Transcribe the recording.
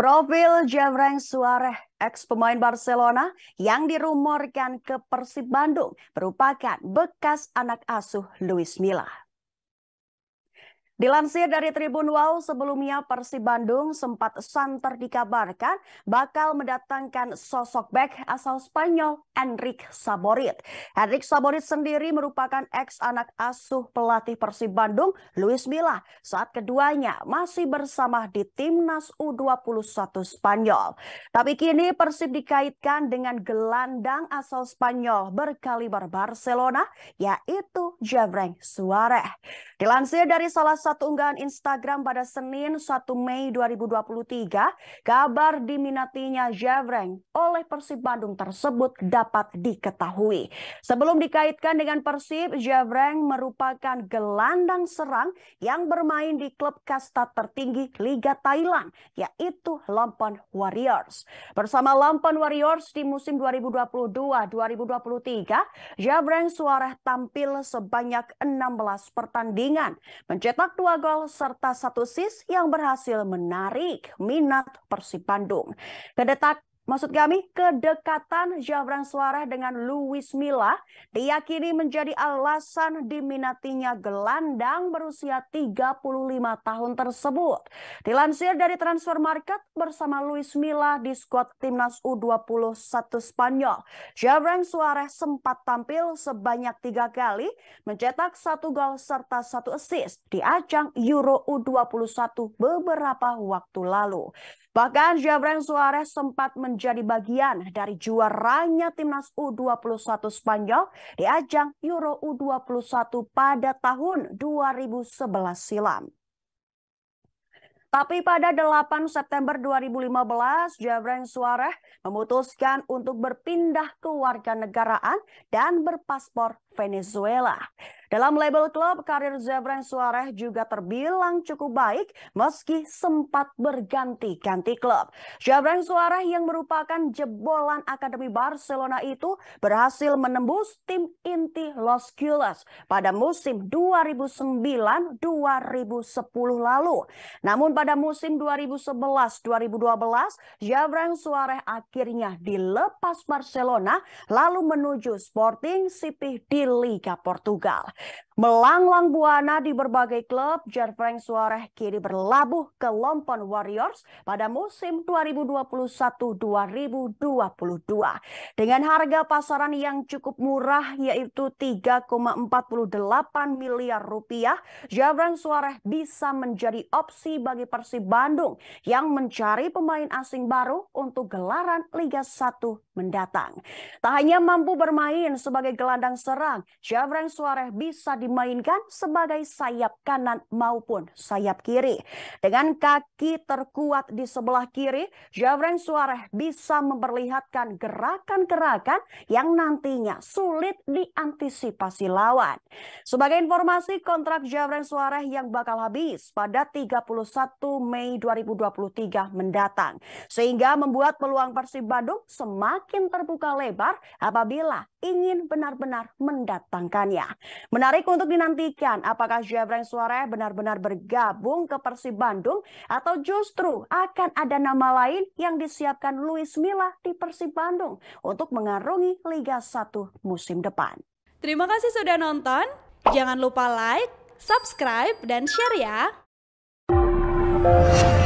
Profil Jeffrey Suarez, ex pemain Barcelona yang dirumorkan ke Persib Bandung, merupakan bekas anak asuh Luis Milla. Dilansir dari Tribun Wow, sebelumnya Persib Bandung sempat santer dikabarkan bakal mendatangkan sosok back asal Spanyol, Enric Saborit. Enric Saborit sendiri merupakan ex anak asuh pelatih Persib Bandung, Luis Milla, saat keduanya masih bersama di timnas U21 Spanyol. Tapi kini Persib dikaitkan dengan gelandang asal Spanyol berkaliber Barcelona, yaitu Javreng Suarez. Dilansir dari salah satu unggahan Instagram pada Senin 1 Mei 2023, kabar diminatinya Jevreng oleh Persib Bandung tersebut dapat diketahui. Sebelum dikaitkan dengan Persib, Jevreng merupakan gelandang serang yang bermain di klub kasta tertinggi Liga Thailand, yaitu Lampan Warriors. Bersama Lampan Warriors di musim 2022-2023, Jevreng suara tampil sebanyak 16 pertandingan pertandingan, mencetak dua gol serta satu sis yang berhasil menarik minat Persib Bandung. Kedetak maksud kami kedekatan Jabran Suara dengan Luis Milla diyakini menjadi alasan diminatinya gelandang berusia 35 tahun tersebut. Dilansir dari Transfer Market bersama Luis Milla di skuad timnas U21 Spanyol, Jabran Suarez sempat tampil sebanyak tiga kali, mencetak satu gol serta satu assist di ajang Euro U21 beberapa waktu lalu. Bahkan Jabran Suarez sempat men menjadi bagian dari juaranya timnas U21 Spanyol di ajang Euro U21 pada tahun 2011 silam. Tapi pada 8 September 2015, Javren Suarez memutuskan untuk berpindah ke warga negaraan dan berpaspor Venezuela. Dalam label klub, karir Zebran Suarez juga terbilang cukup baik meski sempat berganti-ganti klub. Zebran Suarez yang merupakan jebolan Akademi Barcelona itu berhasil menembus tim inti Los Culas pada musim 2009-2010 lalu. Namun pada musim 2011-2012, Zebran Suarez akhirnya dilepas Barcelona lalu menuju Sporting Sipih di Liga Portugal. Melanglang buana di berbagai klub, Jerveng Suarez kini berlabuh ke Lompon Warriors pada musim 2021-2022. Dengan harga pasaran yang cukup murah yaitu 3,48 miliar rupiah, Jerveng Suarez bisa menjadi opsi bagi Persib Bandung yang mencari pemain asing baru untuk gelaran Liga 1 mendatang. Tak hanya mampu bermain sebagai gelandang serang, Jerveng Suarez bisa bisa dimainkan sebagai sayap kanan maupun sayap kiri. Dengan kaki terkuat di sebelah kiri, Javren Suarez bisa memperlihatkan gerakan-gerakan yang nantinya sulit diantisipasi lawan. Sebagai informasi, kontrak Javren Suarez yang bakal habis pada 31 Mei 2023 mendatang, sehingga membuat peluang Persib Bandung semakin terbuka lebar apabila ingin benar-benar mendatangkannya. Menarik untuk dinantikan apakah Jeffrey Suarez benar-benar bergabung ke Persib Bandung atau justru akan ada nama lain yang disiapkan Luis Milla di Persib Bandung untuk mengarungi Liga 1 musim depan. Terima kasih sudah nonton. Jangan lupa like, subscribe, dan share ya.